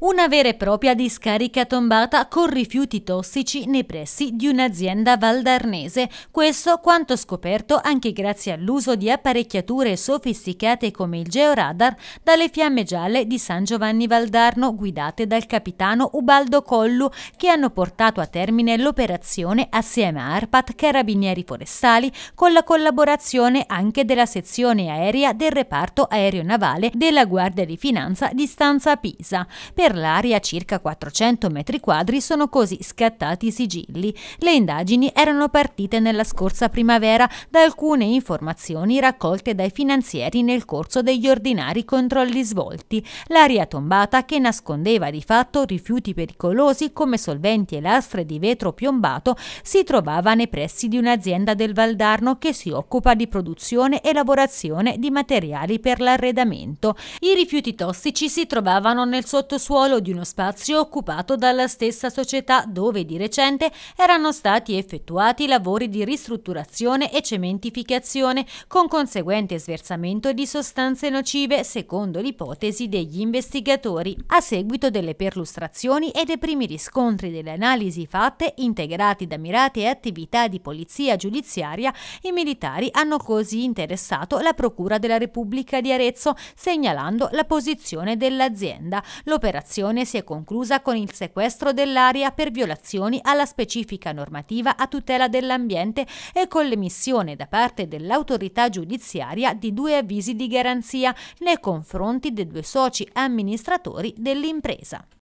una vera e propria discarica tombata con rifiuti tossici nei pressi di un'azienda valdarnese. Questo quanto scoperto anche grazie all'uso di apparecchiature sofisticate come il georadar dalle fiamme gialle di San Giovanni Valdarno guidate dal capitano Ubaldo Collu che hanno portato a termine l'operazione assieme a ARPAT Carabinieri Forestali con la collaborazione anche della sezione aerea del reparto aeronavale della Guardia di Finanza di Stanza Pisa. Per per l'area circa 400 metri quadri sono così scattati i sigilli. Le indagini erano partite nella scorsa primavera da alcune informazioni raccolte dai finanzieri nel corso degli ordinari controlli svolti. L'area tombata che nascondeva di fatto rifiuti pericolosi come solventi e lastre di vetro piombato si trovava nei pressi di un'azienda del Valdarno che si occupa di produzione e lavorazione di materiali per l'arredamento. I rifiuti tossici si trovavano nel sottosuolo ruolo di uno spazio occupato dalla stessa società dove di recente erano stati effettuati lavori di ristrutturazione e cementificazione con conseguente sversamento di sostanze nocive secondo l'ipotesi degli investigatori. A seguito delle perlustrazioni e dei primi riscontri delle analisi fatte integrati da mirate attività di polizia giudiziaria, i militari hanno così interessato la Procura della Repubblica di Arezzo segnalando la posizione dell'azienda. L'operazione operazione si è conclusa con il sequestro dell'area per violazioni alla specifica normativa a tutela dell'ambiente e con l'emissione da parte dell'autorità giudiziaria di due avvisi di garanzia nei confronti dei due soci amministratori dell'impresa.